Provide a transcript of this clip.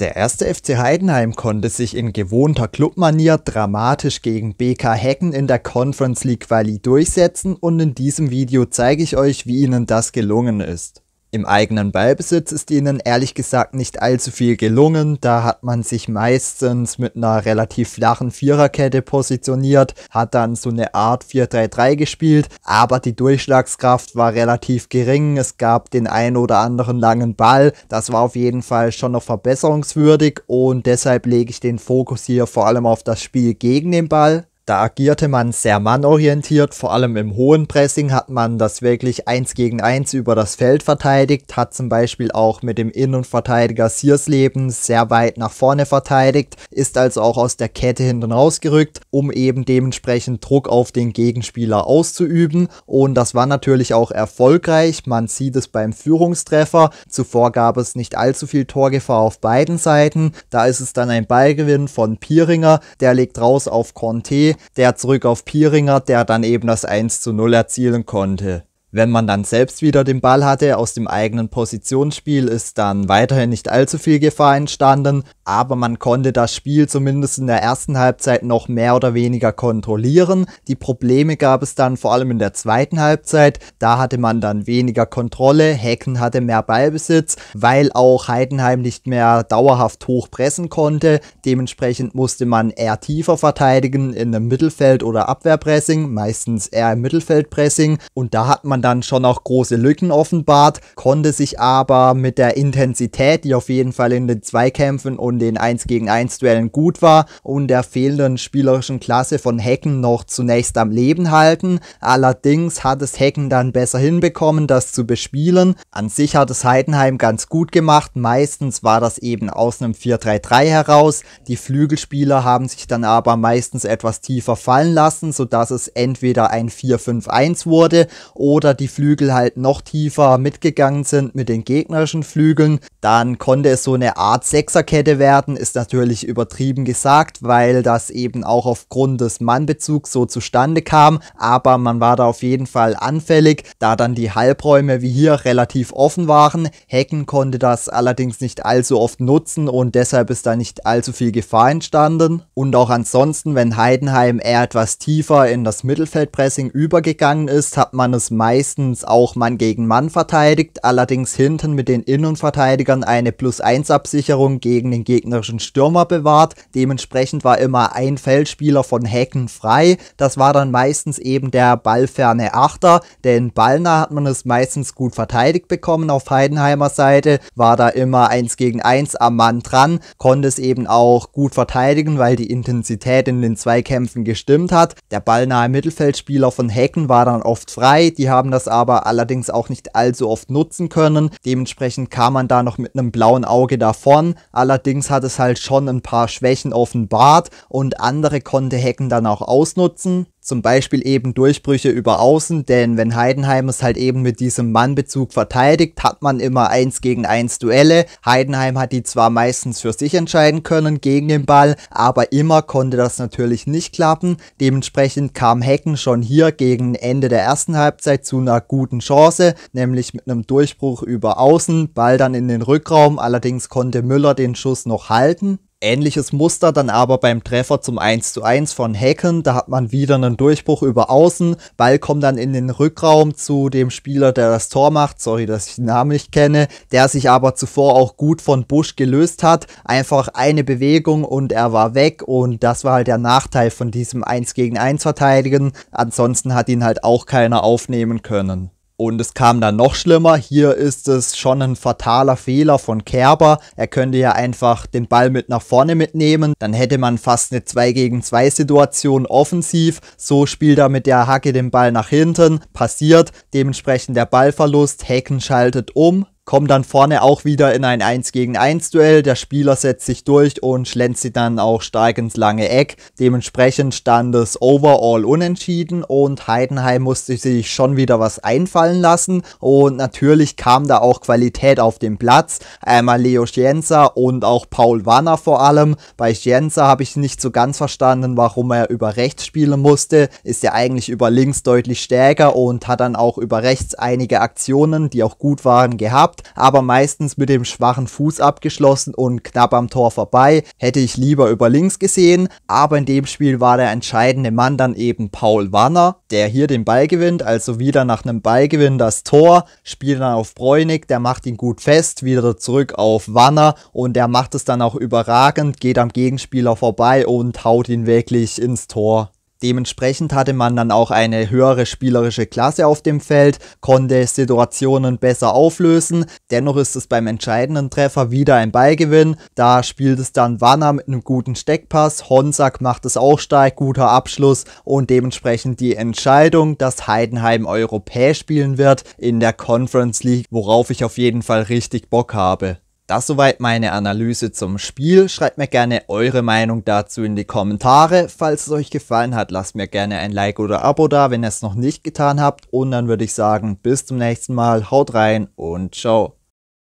Der erste FC Heidenheim konnte sich in gewohnter Clubmanier dramatisch gegen BK Hecken in der Conference League Quali durchsetzen und in diesem Video zeige ich euch, wie ihnen das gelungen ist. Im eigenen Ballbesitz ist ihnen ehrlich gesagt nicht allzu viel gelungen, da hat man sich meistens mit einer relativ flachen Viererkette positioniert, hat dann so eine Art 4-3-3 gespielt, aber die Durchschlagskraft war relativ gering, es gab den ein oder anderen langen Ball, das war auf jeden Fall schon noch verbesserungswürdig und deshalb lege ich den Fokus hier vor allem auf das Spiel gegen den Ball. Da agierte man sehr mannorientiert, vor allem im hohen Pressing hat man das wirklich eins gegen eins über das Feld verteidigt, hat zum Beispiel auch mit dem Innenverteidiger Siersleben sehr weit nach vorne verteidigt, ist also auch aus der Kette hinten rausgerückt, um eben dementsprechend Druck auf den Gegenspieler auszuüben und das war natürlich auch erfolgreich, man sieht es beim Führungstreffer, zuvor gab es nicht allzu viel Torgefahr auf beiden Seiten, da ist es dann ein Ballgewinn von Pieringer, der legt raus auf Conte, der zurück auf Pieringer, der dann eben das 1 zu 0 erzielen konnte. Wenn man dann selbst wieder den Ball hatte aus dem eigenen Positionsspiel, ist dann weiterhin nicht allzu viel Gefahr entstanden aber man konnte das Spiel zumindest in der ersten Halbzeit noch mehr oder weniger kontrollieren. Die Probleme gab es dann vor allem in der zweiten Halbzeit. Da hatte man dann weniger Kontrolle, Hecken hatte mehr Ballbesitz, weil auch Heidenheim nicht mehr dauerhaft hoch pressen konnte. Dementsprechend musste man eher tiefer verteidigen in einem Mittelfeld- oder Abwehrpressing, meistens eher im Mittelfeldpressing. Und da hat man dann schon auch große Lücken offenbart, konnte sich aber mit der Intensität, die auf jeden Fall in den Zweikämpfen und den 1 gegen 1 Duellen gut war und der fehlenden spielerischen Klasse von Hecken noch zunächst am Leben halten. Allerdings hat es Hecken dann besser hinbekommen, das zu bespielen. An sich hat es Heidenheim ganz gut gemacht. Meistens war das eben aus einem 4-3-3 heraus. Die Flügelspieler haben sich dann aber meistens etwas tiefer fallen lassen, sodass es entweder ein 4-5-1 wurde oder die Flügel halt noch tiefer mitgegangen sind mit den gegnerischen Flügeln. Dann konnte es so eine Art Sechserkette werden werden, ist natürlich übertrieben gesagt, weil das eben auch aufgrund des Mannbezugs so zustande kam. Aber man war da auf jeden Fall anfällig, da dann die Halbräume wie hier relativ offen waren. Hacken konnte das allerdings nicht allzu oft nutzen und deshalb ist da nicht allzu viel Gefahr entstanden. Und auch ansonsten, wenn Heidenheim eher etwas tiefer in das Mittelfeldpressing übergegangen ist, hat man es meistens auch Mann gegen Mann verteidigt, allerdings hinten mit den Innenverteidigern eine Plus-1-Absicherung gegen den Gegner gegnerischen Stürmer bewahrt. Dementsprechend war immer ein Feldspieler von Hecken frei. Das war dann meistens eben der ballferne Achter. Denn ballnah hat man es meistens gut verteidigt bekommen auf Heidenheimer Seite. War da immer 1 gegen 1 am Mann dran. Konnte es eben auch gut verteidigen, weil die Intensität in den Zweikämpfen gestimmt hat. Der ballnahe Mittelfeldspieler von Hecken war dann oft frei. Die haben das aber allerdings auch nicht allzu oft nutzen können. Dementsprechend kam man da noch mit einem blauen Auge davon. Allerdings allerdings hat es halt schon ein paar Schwächen offenbart und andere konnte Hacken dann auch ausnutzen. Zum Beispiel eben Durchbrüche über Außen, denn wenn Heidenheim es halt eben mit diesem Mannbezug verteidigt, hat man immer 1 gegen 1 Duelle. Heidenheim hat die zwar meistens für sich entscheiden können gegen den Ball, aber immer konnte das natürlich nicht klappen. Dementsprechend kam Hecken schon hier gegen Ende der ersten Halbzeit zu einer guten Chance, nämlich mit einem Durchbruch über Außen, Ball dann in den Rückraum. Allerdings konnte Müller den Schuss noch halten. Ähnliches Muster dann aber beim Treffer zum 1 zu 1 von Hacken. Da hat man wieder einen Durchbruch über außen. Ball kommt dann in den Rückraum zu dem Spieler, der das Tor macht. Sorry, dass ich den Namen nicht kenne. Der sich aber zuvor auch gut von Busch gelöst hat. Einfach eine Bewegung und er war weg. Und das war halt der Nachteil von diesem 1 gegen 1 Verteidigen. Ansonsten hat ihn halt auch keiner aufnehmen können. Und es kam dann noch schlimmer. Hier ist es schon ein fataler Fehler von Kerber. Er könnte ja einfach den Ball mit nach vorne mitnehmen. Dann hätte man fast eine 2 gegen 2 Situation offensiv. So spielt er mit der Hacke den Ball nach hinten. Passiert. Dementsprechend der Ballverlust. Hecken schaltet um kommt dann vorne auch wieder in ein 1 gegen 1 Duell. Der Spieler setzt sich durch und schlänzt sie dann auch stark ins lange Eck. Dementsprechend stand es overall unentschieden und Heidenheim musste sich schon wieder was einfallen lassen. Und natürlich kam da auch Qualität auf den Platz. Einmal Leo Schienza und auch Paul Warner vor allem. Bei Schienza habe ich nicht so ganz verstanden, warum er über rechts spielen musste. Ist ja eigentlich über links deutlich stärker und hat dann auch über rechts einige Aktionen, die auch gut waren, gehabt gehabt, aber meistens mit dem schwachen Fuß abgeschlossen und knapp am Tor vorbei. Hätte ich lieber über links gesehen, aber in dem Spiel war der entscheidende Mann dann eben Paul Warner, der hier den Ball gewinnt, also wieder nach einem Ballgewinn das Tor, spielt dann auf Bräunig, der macht ihn gut fest, wieder zurück auf Warner und der macht es dann auch überragend, geht am Gegenspieler vorbei und haut ihn wirklich ins Tor. Dementsprechend hatte man dann auch eine höhere spielerische Klasse auf dem Feld, konnte Situationen besser auflösen. Dennoch ist es beim entscheidenden Treffer wieder ein Ballgewinn. Da spielt es dann Wanner mit einem guten Steckpass. Honsack macht es auch stark, guter Abschluss und dementsprechend die Entscheidung, dass Heidenheim europäisch spielen wird in der Conference League, worauf ich auf jeden Fall richtig Bock habe. Das soweit meine Analyse zum Spiel. Schreibt mir gerne eure Meinung dazu in die Kommentare. Falls es euch gefallen hat, lasst mir gerne ein Like oder Abo da, wenn ihr es noch nicht getan habt. Und dann würde ich sagen, bis zum nächsten Mal. Haut rein und ciao.